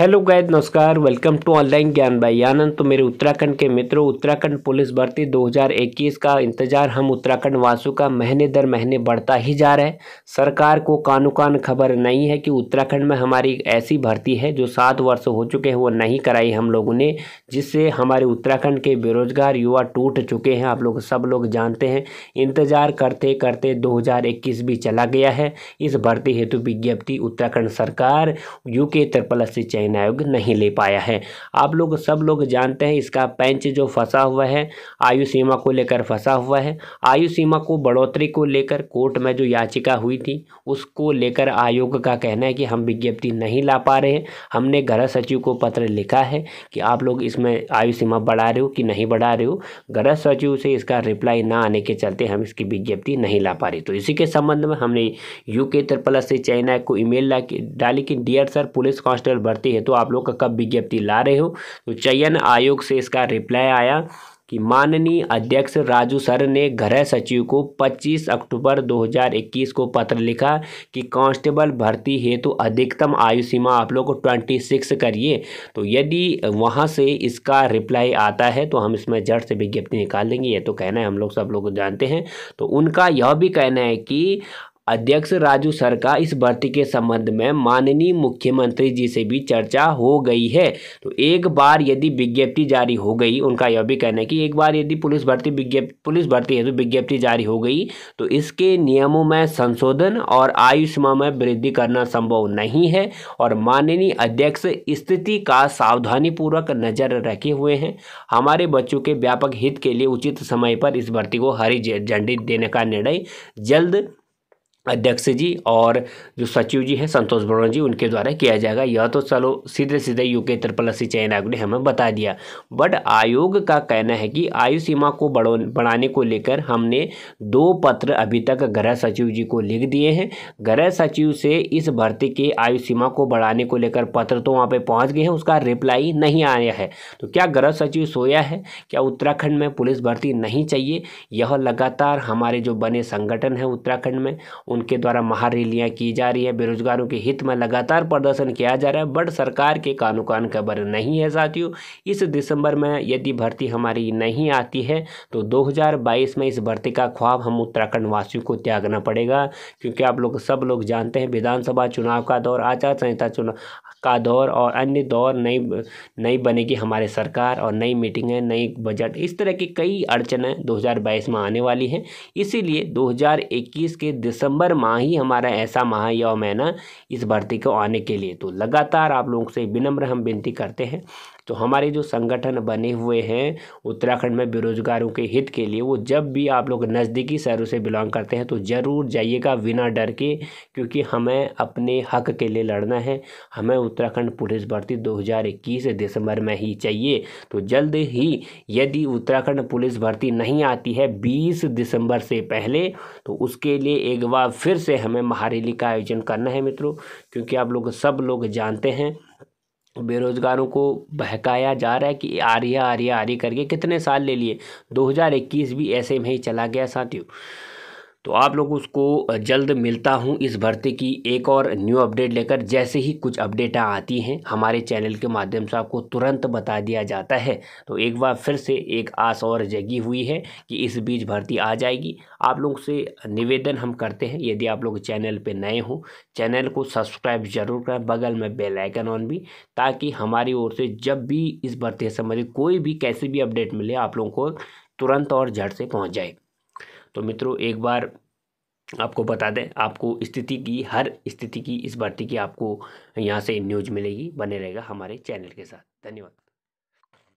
hello गायद नमस्कार welcome to online ज्ञान भाई आनंद तो मेरे उत्तराखंड के मित्रों उत्तराखंड पुलिस भर्ती 2021 का इंतजार हम उत्तराखंड वासियों का महीने दर महीने बढ़ता ही जा रहा है सरकार को कानू कान खबर नहीं है कि उत्तराखंड में हमारी ऐसी भर्ती है जो सात वर्ष हो चुके हैं वो नहीं कराई हम लोगों ने जिससे हमारे उत्तराखंड के बेरोजगार युवा टूट चुके हैं आप लोग सब लोग जानते हैं इंतजार करते करते दो भी चला गया है इस भर्ती हेतु विज्ञप्ति उत्तराखंड सरकार यू के से चयन चयन आयोग नहीं ले पाया है आप लोग सब लोग जानते हैं इसका पेंच जो फंसा हुआ है आयु सीमा को लेकर फंसा हुआ है आयु सीमा को बढ़ोतरी को लेकर कोर्ट में जो याचिका हुई थी उसको लेकर आयोग का कहना है कि हम विज्ञप्ति नहीं ला पा रहे हैं हमने गृह सचिव को पत्र लिखा है कि आप लोग इसमें आयु सीमा बढ़ा रहे हो कि नहीं बढ़ा रहे हो गृह सचिव से इसका रिप्लाई ना आने के चलते हम इसकी विज्ञप्ति नहीं ला पा रहे तो इसी के संबंध में हमने यू के त्रिपल से चाइना को ईमेल डाली कि डियर सर पुलिस कांस्टेबल भर्ती है है तो आप लोग का कब विज्ञप्ति ला रहे हो तो चयन आयोग से इसका रिप्लाई आया कि माननीय अध्यक्ष राजू सर ने गृह सचिव को 25 अक्टूबर 2021 को पत्र लिखा कि कांस्टेबल भर्ती हेतु तो अधिकतम आयु सीमा आप लोग को 26 करिए तो यदि वहां से इसका रिप्लाई आता है तो हम इसमें जड़ से विज्ञप्ति निकाल देंगे ये तो कहना है हम लोग सब लोग जानते हैं तो उनका यह भी कहना है कि अध्यक्ष राजू सर का इस भर्ती के संबंध में माननीय मुख्यमंत्री जी से भी चर्चा हो गई है तो एक बार यदि विज्ञप्ति जारी हो गई उनका यह भी कहना है कि एक बार यदि पुलिस भर्ती विज्ञप्ति पुलिस भर्ती है तो विज्ञप्ति जारी हो गई तो इसके नियमों में संशोधन और आयु में वृद्धि करना संभव नहीं है और माननीय अध्यक्ष स्थिति का सावधानीपूर्वक नजर रखे हुए हैं हमारे बच्चों के व्यापक हित के लिए उचित समय पर इस भर्ती को हरी झंडी देने का निर्णय जल्द अध्यक्ष जी और जो सचिव जी हैं संतोष वर्मा जी उनके द्वारा किया जाएगा यह तो चलो सीधे सीधे यूके त्रिपल अस्सी चयन आयोग ने हमें बता दिया बट आयोग का कहना है कि आयु सीमा को बढ़ो बढ़ाने को लेकर हमने दो पत्र अभी तक गृह सचिव जी को लिख दिए हैं गृह सचिव से इस भर्ती के आयु सीमा को बढ़ाने को लेकर पत्र तो वहाँ पर पहुँच गए हैं उसका रिप्लाई नहीं आया है तो क्या गृह सचिव सोया है क्या उत्तराखंड में पुलिस भर्ती नहीं चाहिए यह लगातार हमारे जो बने संगठन हैं उत्तराखंड में उनके द्वारा महारैलियाँ की जा रही है बेरोजगारों के हित में लगातार प्रदर्शन किया जा रहा है बट सरकार के कानून कान खबर नहीं है साथियों इस दिसंबर में यदि भर्ती हमारी नहीं आती है तो 2022 में इस भर्ती का ख्वाब हम उत्तराखंड वासियों को त्यागना पड़ेगा क्योंकि आप लोग सब लोग जानते हैं विधानसभा चुनाव का दौर आचार संहिता चुनाव का दौर और अन्य दौर नई नई बनेगी हमारे सरकार और नई मीटिंगें नई बजट इस तरह की कई अड़चनें 2022 में आने वाली हैं इसीलिए 2021 के दिसंबर दिसंबर माह ही हमारा ऐसा माह यौम है ना इस भर्ती को आने के लिए तो लगातार आप लोगों से विनम्र हम विनती करते हैं तो हमारे जो संगठन बने हुए हैं उत्तराखंड में बेरोजगारों के हित के लिए वो जब भी आप लोग नज़दीकी शहरों से बिलोंग करते हैं तो ज़रूर जाइएगा बिना डर के क्योंकि हमें अपने हक के लिए लड़ना है हमें उत्तराखंड पुलिस भर्ती दो दिसंबर में ही चाहिए तो जल्द ही यदि उत्तराखंड पुलिस भर्ती नहीं आती है बीस दिसंबर से पहले तो उसके लिए एक बार फिर से हमें महारैली का आयोजन करना है मित्रों क्योंकि आप लोग सब लोग जानते हैं बेरोज़गारों को बहकाया जा रहा है कि आर्या आर्या आर्य करके कितने साल ले लिए 2021 भी ऐसे में ही चला गया साथियों तो आप लोग उसको जल्द मिलता हूँ इस भर्ती की एक और न्यू अपडेट लेकर जैसे ही कुछ अपडेट आती हैं हमारे चैनल के माध्यम से आपको तुरंत बता दिया जाता है तो एक बार फिर से एक आस और जगी हुई है कि इस बीच भर्ती आ जाएगी आप लोग से निवेदन हम करते हैं यदि आप लोग चैनल पर नए हों चैनल को सब्सक्राइब जरूर करें बगल में बेलाइकन ऑन भी ताकि हमारी ओर से जब भी इस भर्ती से संबंधित कोई भी कैसी भी अपडेट मिले आप लोगों को तुरंत और झट से पहुँच जाए तो मित्रों एक बार आपको बता दें आपको स्थिति की हर स्थिति की इस भर्ती की आपको यहाँ से न्यूज मिलेगी बने रहेगा हमारे चैनल के साथ धन्यवाद